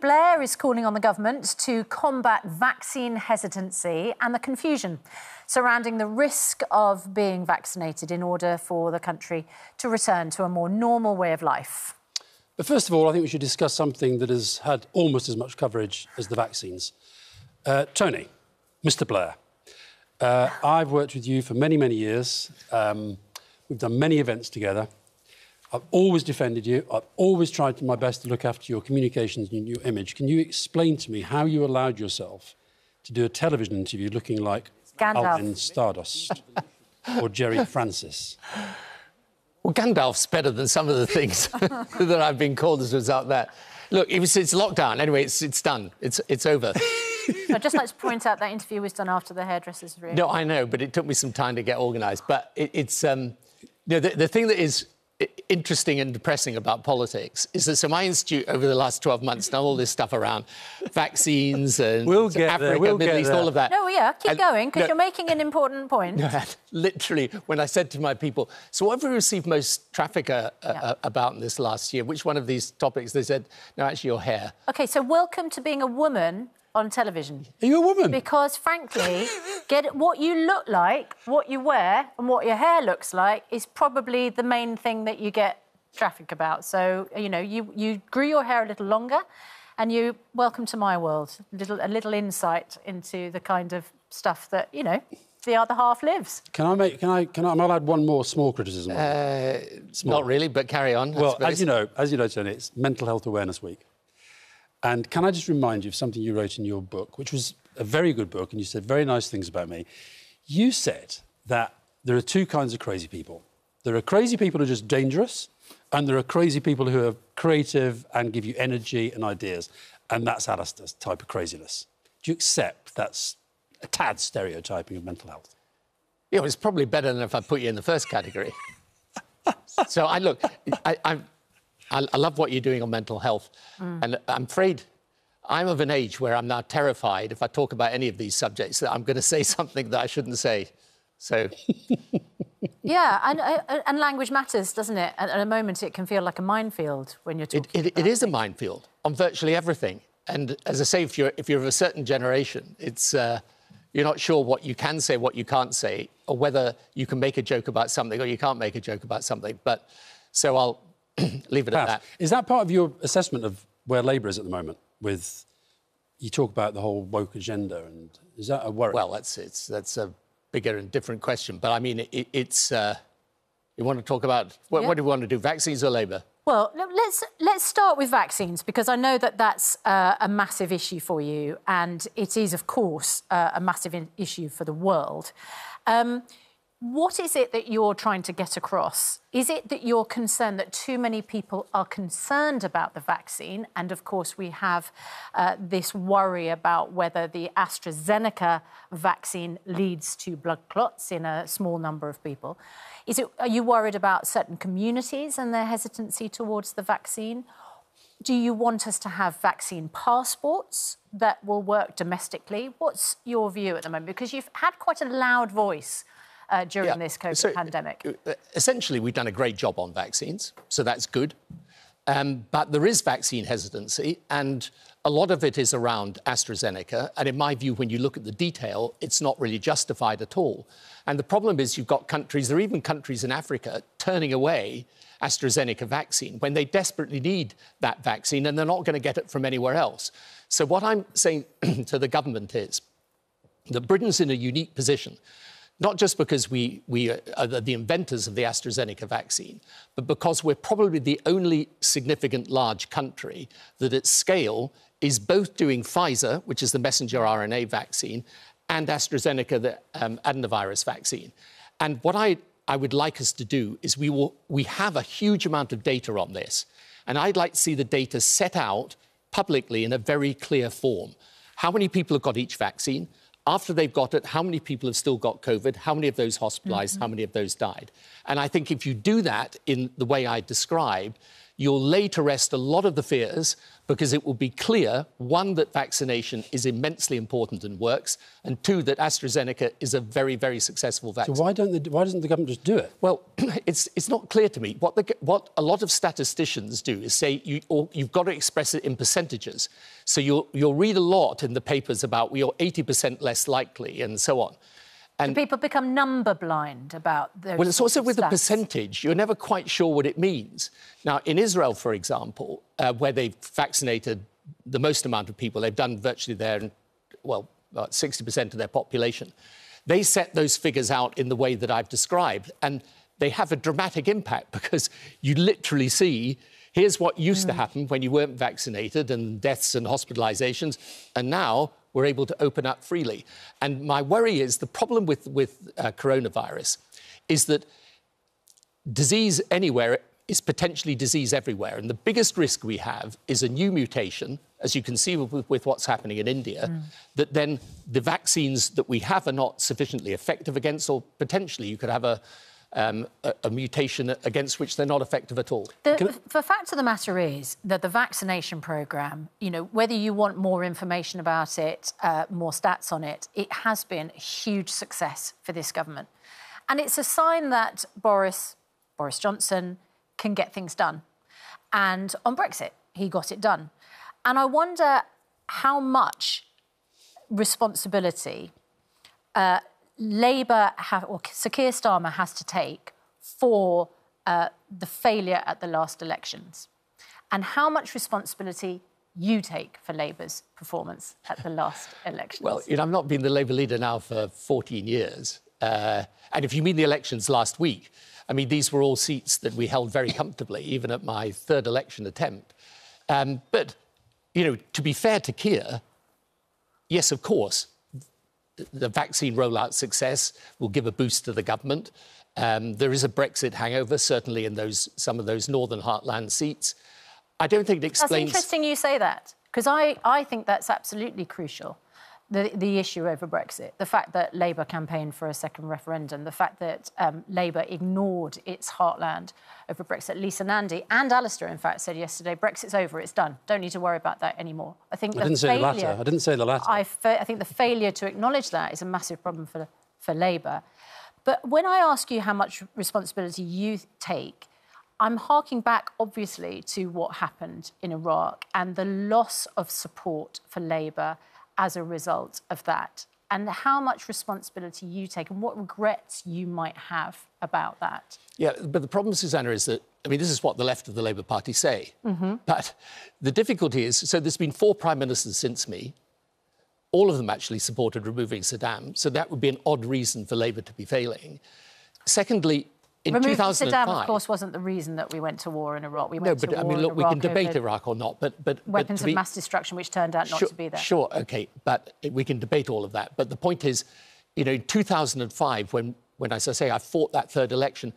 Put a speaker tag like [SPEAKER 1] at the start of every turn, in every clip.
[SPEAKER 1] Blair is calling on the government to combat vaccine hesitancy and the confusion surrounding the risk of being vaccinated in order for the country to return to a more normal way of life.
[SPEAKER 2] But first of all, I think we should discuss something that has had almost as much coverage as the vaccines. Uh, Tony, Mr. Blair, uh, I've worked with you for many, many years. Um, we've done many events together. I've always defended you. I've always tried my best to look after your communications and your image. Can you explain to me how you allowed yourself to do a television interview looking like Gandalf. Alvin Stardust or Jerry Francis? Well,
[SPEAKER 3] Gandalf's better than some of the things that I've been called as a result of that. Look, it was, it's lockdown. Anyway, it's, it's done. It's, it's over.
[SPEAKER 1] I'd just like to point out that interview was done after the hairdresser's room. No,
[SPEAKER 3] I know, but it took me some time to get organised. But it, it's... Um, you know, the, the thing that is interesting and depressing about politics is that so my institute over the last 12 months done all this stuff around vaccines and we'll get Africa, there. We'll Middle get East, there. all of that. No, yeah, keep and, going because no, you're
[SPEAKER 1] making an important point.
[SPEAKER 3] literally, when I said to my people, so what have we received most traffic uh, uh, yeah. uh, about in this last year? Which one of these topics? They said, no, actually, your hair.
[SPEAKER 1] Okay, so welcome to being a woman on television. Are you a woman? Because frankly, get what you look like, what you wear, and what your hair looks like is probably the main thing that you get traffic about. So you know, you you grew your hair a little longer, and you welcome to my world. A little a little insight into the kind of stuff that you know the other half lives.
[SPEAKER 2] Can I make? Can I? Can I? I'll add one more small criticism? Uh, small. Not really, but carry on. Well, as you know, as you know, Jenny, it's Mental Health Awareness Week. And can I just remind you of something you wrote in your book, which was a very good book, and you said very nice things about me. You said that there are two kinds of crazy people. There are crazy people who are just dangerous, and there are crazy people who are creative and give you energy and ideas. And that's Alistair's type of craziness. Do you accept that's a tad stereotyping of mental health? Yeah, well, it's probably better than if I put you in the first category.
[SPEAKER 3] so I look, I, I, I, I love what you're doing on mental health. Mm. And I'm afraid I'm of an age where I'm now terrified if I talk about any of these subjects that I'm going to say something that I shouldn't say. So.
[SPEAKER 1] yeah, and, and, language matters, doesn't it? At, a moment, it can feel like a minefield when you're
[SPEAKER 3] talking. It, it, it is a minefield on virtually everything. And as I say, if you're if you're of a certain generation, it's uh, you're not sure what you can say, what you can't say, or whether you can make a joke about something or you can't make a joke about something. But
[SPEAKER 2] so I'll Leave it at that. Is that part of your assessment of where Labour is at the moment? With you talk about the whole woke agenda, and is that a worry? Well, that's it's
[SPEAKER 3] that's a bigger and different question. But I mean, it, it's uh, you want to talk about what, yeah. what do we want to do, vaccines or Labour?
[SPEAKER 1] Well, let's let's start with vaccines because I know that that's uh, a massive issue for you, and it is, of course, uh, a massive issue for the world. Um, what is it that you're trying to get across? Is it that you're concerned that too many people are concerned about the vaccine? And of course, we have uh, this worry about whether the AstraZeneca vaccine leads to blood clots in a small number of people. Is it, are you worried about certain communities and their hesitancy towards the vaccine? Do you want us to have vaccine passports that will work domestically? What's your view at the moment? Because you've had quite a loud voice uh, during yeah. this COVID so, pandemic?
[SPEAKER 3] Uh, essentially, we've done a great job on vaccines, so that's good. Um, but there is vaccine hesitancy, and a lot of it is around AstraZeneca. And in my view, when you look at the detail, it's not really justified at all. And the problem is, you've got countries, there are even countries in Africa, turning away AstraZeneca vaccine when they desperately need that vaccine and they're not going to get it from anywhere else. So, what I'm saying to the government is that Britain's in a unique position not just because we, we are the inventors of the AstraZeneca vaccine, but because we're probably the only significant large country that at scale is both doing Pfizer, which is the messenger RNA vaccine, and AstraZeneca, the um, adenovirus vaccine. And what I, I would like us to do is we, will, we have a huge amount of data on this, and I'd like to see the data set out publicly in a very clear form. How many people have got each vaccine? after they've got it, how many people have still got COVID? How many of those hospitalized? Mm -hmm. How mm-hmm. many of those died? And I think if you do that in the way I described, you'll lay to rest a lot of the fears because it will be clear one, that vaccination is immensely important and works, and two, that AstraZeneca is a very, very successful vaccine. So, why,
[SPEAKER 2] don't why doesn't the government just do it? Well, it's, it's not clear to me.
[SPEAKER 3] What, the, what a lot of statisticians do is say you, you've got to express it in percentages. So, you'll, you'll read a lot in the papers about we are 80% less likely and so on. And Do people
[SPEAKER 1] become number blind about those. Well, it's also with stats? the
[SPEAKER 3] percentage. You're never quite sure what it means. Now, in Israel, for example, uh, where they've vaccinated the most amount of people, they've done virtually their, well, about 60% of their population. They set those figures out in the way that I've described, and they have a dramatic impact because you literally see here's what used mm. to hmm. happen when you weren't vaccinated and deaths and hospitalizations, and now were able to open up freely. And my worry is the problem with, with uh, coronavirus is that disease anywhere is potentially disease everywhere. And the biggest risk we have is a new mutation, as you can see with, with what's happening in India, mm. that then the vaccines that we have are not sufficiently effective against, or potentially you could have a um, a, a, mutation against which they're not effective at all. The,
[SPEAKER 1] the fact of the matter is that the vaccination programme, you know, whether you want more information about it, uh, more stats on it, it has been a huge success for this government. And it's a sign that Boris, Boris Johnson can get things done. And on Brexit, he got it done. And I wonder how much responsibility uh, Labour have, or Sir Keir Starmer has to take for uh, the failure at the last elections, and how much responsibility you take for Labour's performance at the last elections? well, you
[SPEAKER 3] know, I've not been the Labour leader now for 14 years. Uh, and if you mean the elections last week, I mean, these were all seats that we held very comfortably, even at my third election attempt. Um, but, you know, to be fair to Keir, yes, of course, the vaccine rollout success will give a boost to the government. Um, there is a Brexit hangover, certainly in those some of those northern heartland seats. I don't think it explains. That's interesting
[SPEAKER 1] you say that, because I, I think that's absolutely crucial the, the issue over Brexit, the fact that Labour campaigned for a second referendum, the fact that um, Labour ignored its heartland over Brexit. Lisa Nandy and Alistair, in fact, said yesterday, Brexit's over, it's done. Don't need to worry about that anymore. I think I didn't failure, say the latter. I didn't say the latter. I, I think the failure to acknowledge that is a massive problem for, for Labour. But when I ask you how much responsibility you take, I'm harking back, obviously, to what happened in Iraq and the loss of support for Labour – as a result of that and how much responsibility you take and what regrets you might have about that.
[SPEAKER 3] Yeah, but the problem, Susanna, is that, I mean, this is what the left of the Labour Party say. Mm-hmm. But the difficulty is so there's been four prime ministers since me. All of them actually supported removing Saddam. So that would be an odd reason for Labour to be failing. Secondly, in Removing 2005, Saddam, of
[SPEAKER 1] course, wasn't the reason that we went to war in Iraq. We went no, but to I war mean, look, we can debate
[SPEAKER 3] Iraq or not, but but weapons but be, of mass
[SPEAKER 1] destruction, which turned out not to be there.
[SPEAKER 3] Sure, okay, but we can debate all of that. But the point is, you know, in 2005, when when as I say, I fought that third election,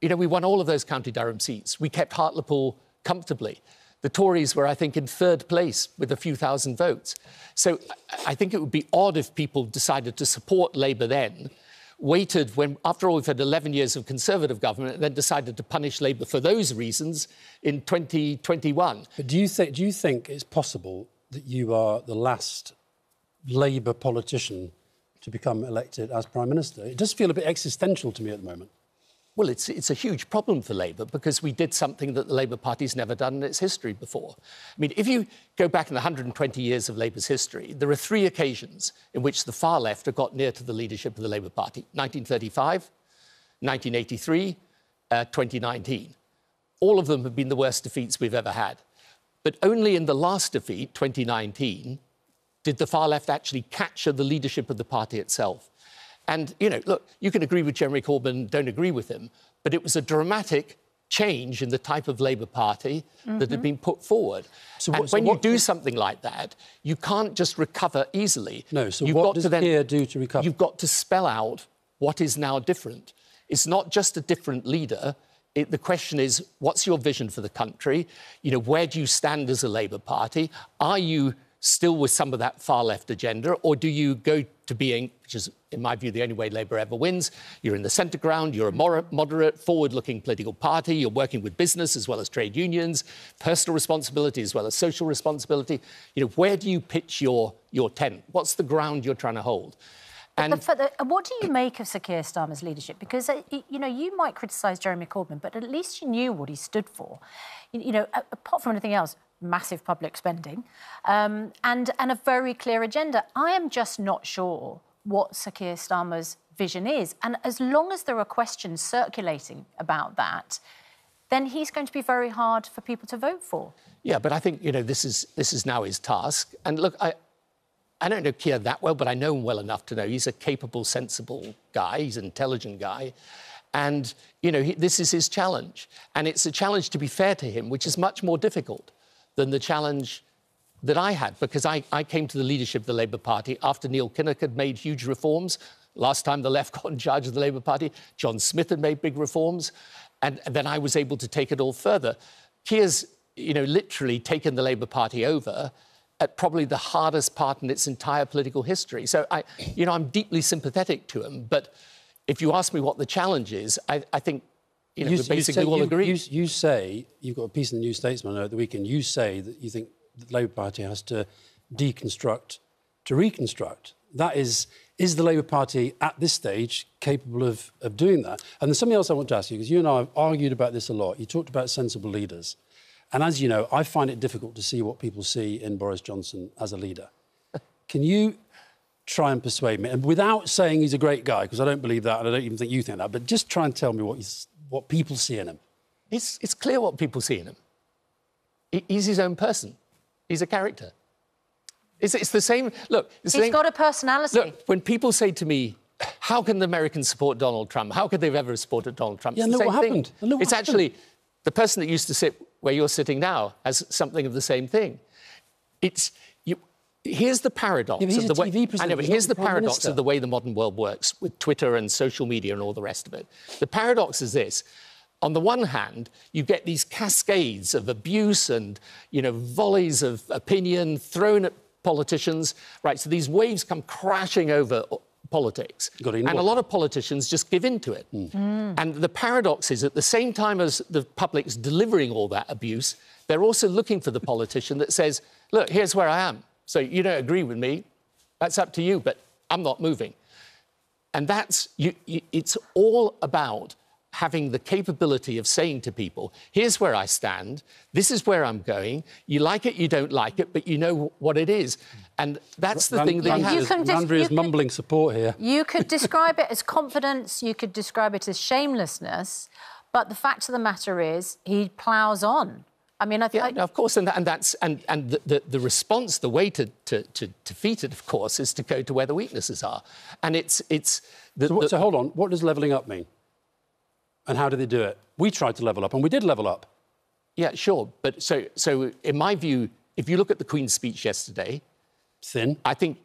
[SPEAKER 3] you know, we won all of those County Durham seats. We kept Hartlepool comfortably. The Tories were, I think, in third place with a few thousand votes. So I think it would be odd if people decided to support Labour then waited when, after all, we've had 11 years of Conservative government, and then decided to
[SPEAKER 2] punish Labour for those reasons in 2021. But do you, th- do you think it's possible that you are the last Labour politician to become elected as Prime Minister? It does feel a bit existential to me at the moment. Well, it's, it's a huge problem
[SPEAKER 3] for Labour because we did something that the Labour Party's never done in its history before. I mean, if you go back in the 120 years of Labour's history, there are three occasions in which the far left have got near to the leadership of the Labour Party 1935, 1983, uh, 2019. All of them have been the worst defeats we've ever had. But only in the last defeat, 2019, did the far left actually capture the leadership of the party itself. And, you know, look, you can agree with Jeremy Corbyn, don't agree with him, but it was a dramatic change in the type of Labour Party mm -hmm. that had mm-hmm. been put forward. So what, when you do something like that, you can't just recover easily. No, so you've what got does to then, Keir
[SPEAKER 2] do to recover? You've
[SPEAKER 3] got to spell out what is now different. It's not just a different leader. It, the question is, what's your vision for the country? You know, where do you stand as a Labour Party? Are you still with some of that far left agenda, or do you go to being, which is, in my view, the only way Labour ever wins? You're in the centre ground, you're a moderate, forward looking political party, you're working with business as well as trade unions, personal responsibility as well as social responsibility. You know, where do you pitch your, your tent? What's the ground you're trying to hold? And
[SPEAKER 1] the, what do you make of Sir Keir Starmer's leadership? Because, uh, you know, you might criticise Jeremy Corbyn, but at least you knew what he stood for. You, you know, apart from anything else, massive public spending, um, and, and a very clear agenda. I am just not sure what Sakir Starmer's vision is. And as long as there are questions circulating about that, then he's going to be very hard for people to vote for.
[SPEAKER 3] Yeah, but I think, you know, this is, this is now his task. And look, I, I don't know Keir that well, but I know him well enough to know he's a capable, sensible guy. He's an intelligent guy. And, you know, he, this is his challenge. And it's a challenge, to be fair to him, which is much more difficult than the challenge that I had, because I, I came to the leadership of the Labour Party after Neil Kinnock had made huge reforms. Last time the left got in charge of the Labour Party, John Smith had made big reforms. And, and then I was able to take it all further. Keir's, you know, literally taken the Labour Party over at probably the hardest part in its entire political history. So I, you know, I'm deeply sympathetic to him. But if you ask me what the challenge is, I, I think
[SPEAKER 2] you know, basically say, all you, agree. You, you, say, you've got a piece in the New Statesman at the weekend, you say that you think the Labour Party has to deconstruct to reconstruct. That is, is the Labour Party at this stage capable of, of doing that? And there's something else I want to ask you, because you and I have argued about this a lot. You talked about sensible leaders. And as you know, I find it difficult to see what people see in Boris Johnson as a leader. Can you try and persuade me? And without saying he's a great guy, because I don't believe that, and I don't even think you think that, but just try and tell me what you what people see in him? It's, it's clear what people see in him. He's his own person. He's a
[SPEAKER 3] character. It's, it's the same. Look, he he's same, got a
[SPEAKER 1] personality. Look,
[SPEAKER 3] when people say to me, "How can the Americans support Donald Trump? How could they ever support Donald Trump?" Yeah, it's look what thing. happened. Look what it's happened. actually the person that used to sit where you're sitting now has something of the same thing. It's here's the paradox yeah, he's of the a TV way. I know, but here's the, the paradox Minister. of the way the modern world works with Twitter and social media and all the rest of it. The paradox is this. On the one hand, you get these cascades of abuse and, you know, volleys of opinion thrown at politicians, right? So these waves come crashing over politics. And a lot of politicians just give in to it. Mm. Mm. And the paradox is at the same time as the public's delivering all that abuse, they're also looking for the politician that says, look, here's where I am. So you don't agree with me, that's up to you, but I'm not moving. And that's, you, you, it's all about having the capability of saying to people, here's where I stand, this is where I'm going. You like it, you don't like it, but you know what it is. And that's the Ran thing that Ran you have. Andrew is mumbling support here.
[SPEAKER 1] You could describe it as confidence, you could describe it as shamelessness, but the fact of the matter is he ploughs on.
[SPEAKER 3] I mean, I think. Yeah, no, of course, and, and that's and and the, the, the, response, the way to, to to defeat it, of course, is to go to where the weaknesses are, and it's
[SPEAKER 2] it's. The, so, what, so hold on, what does levelling up mean? And how do they do it? We tried to level up, and we did level up. Yeah, sure, but so so in my view, if you look at the
[SPEAKER 3] Queen's speech yesterday, thin. I think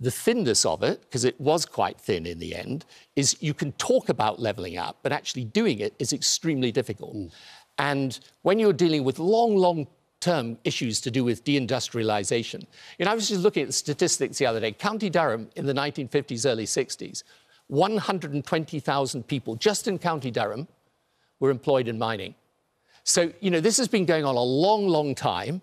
[SPEAKER 3] the thinness of it, because it was quite thin in the end, is you can talk about levelling up, but actually doing it is extremely difficult. Mm. And when you're dealing with long, long term issues to do with deindustrialization, you know, I was just looking at the statistics the other day. County Durham in the 1950s, early 60s, 120,000 people just in County Durham were employed in mining. So, you know, this has been going on a long, long time.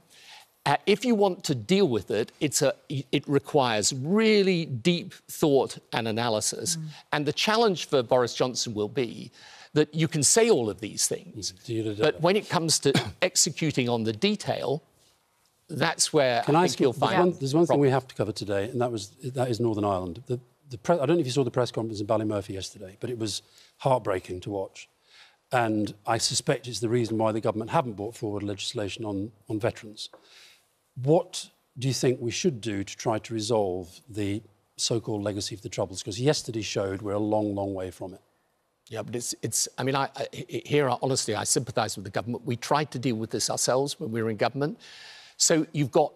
[SPEAKER 3] Uh, if you want to deal with it, a, it requires really deep thought and analysis. Mm. And the challenge for Boris Johnson will be that you can say all of these things. Mm-hmm. but when it comes to executing on the detail, that's where can I, I think you'll find. There's one, there's one thing we have
[SPEAKER 2] to cover today, and that was that is Northern Ireland. The, the I don't know if you saw the press conference in Ballymurphy yesterday, but it was heartbreaking to watch. And I suspect it's the reason why the government haven't brought forward legislation on, on veterans. What do you think we should do to try to resolve the so called legacy of the Troubles? Because yesterday showed we're a long, long way from it. Yeah, but it's, it's I mean, I, I, here,
[SPEAKER 3] honestly, I sympathise with the government. We tried to deal with this ourselves when we were in government. So you've got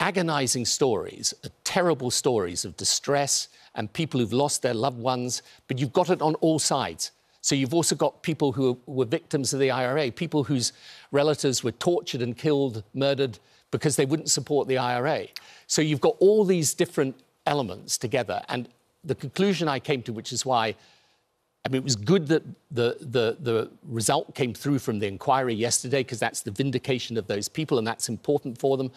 [SPEAKER 3] agonising stories, uh, terrible stories of distress and people who've lost their loved ones, but you've got it on all sides. So you've also got people who were victims of the IRA, people whose relatives were tortured and killed, murdered because they wouldn't support the IRA. So you've got all these different elements together. And the conclusion I came to, which is why I mean, it was good that the, the, the result came through from the inquiry yesterday because that's the vindication of those people and that's important for them.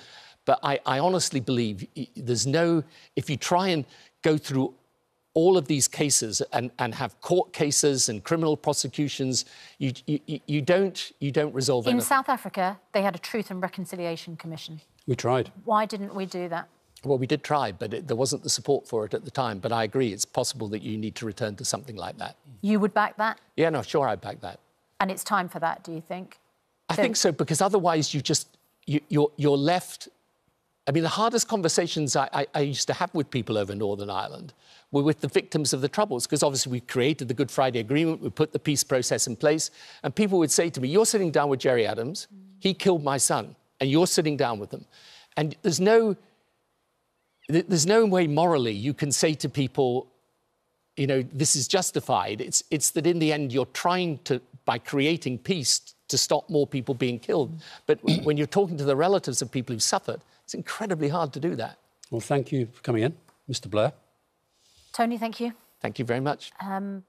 [SPEAKER 3] But I, I honestly believe there's no, if you try and go through all of these cases and, and have court cases and criminal prosecutions, you, you, you don't, you don't resolve In South
[SPEAKER 1] Africa, they had a Truth and Reconciliation Commission. We tried. Why didn't we do that?
[SPEAKER 3] Well, we did try, but it, there wasn't the support for it at the time. But I agree, it's possible that you need to return to something like that.
[SPEAKER 1] You would back that?
[SPEAKER 3] Yeah, no, sure, I'd back that.
[SPEAKER 1] And it's time for that, do you think?
[SPEAKER 3] I so... think so, because otherwise you just, you, are you're, you're left. I mean, the hardest conversations I, I, I used to have with people over Northern Ireland were with the victims of the Troubles, because obviously we created the Good Friday Agreement, we put the peace process in place, and people would say to me, You're sitting down with Jerry Adams, mm. he killed my son, and you're sitting down with them. And there's no there's no way morally you can say to people, you know, this is justified. It's, it's that in the end, you're trying to, by creating peace, to stop more people being killed. But when you're talking to the relatives of people who have suffered, it's incredibly hard to do that.
[SPEAKER 2] Well, thank you for coming in, Mr. Blair.
[SPEAKER 1] Tony, thank you.
[SPEAKER 2] Thank you very much.
[SPEAKER 1] Um...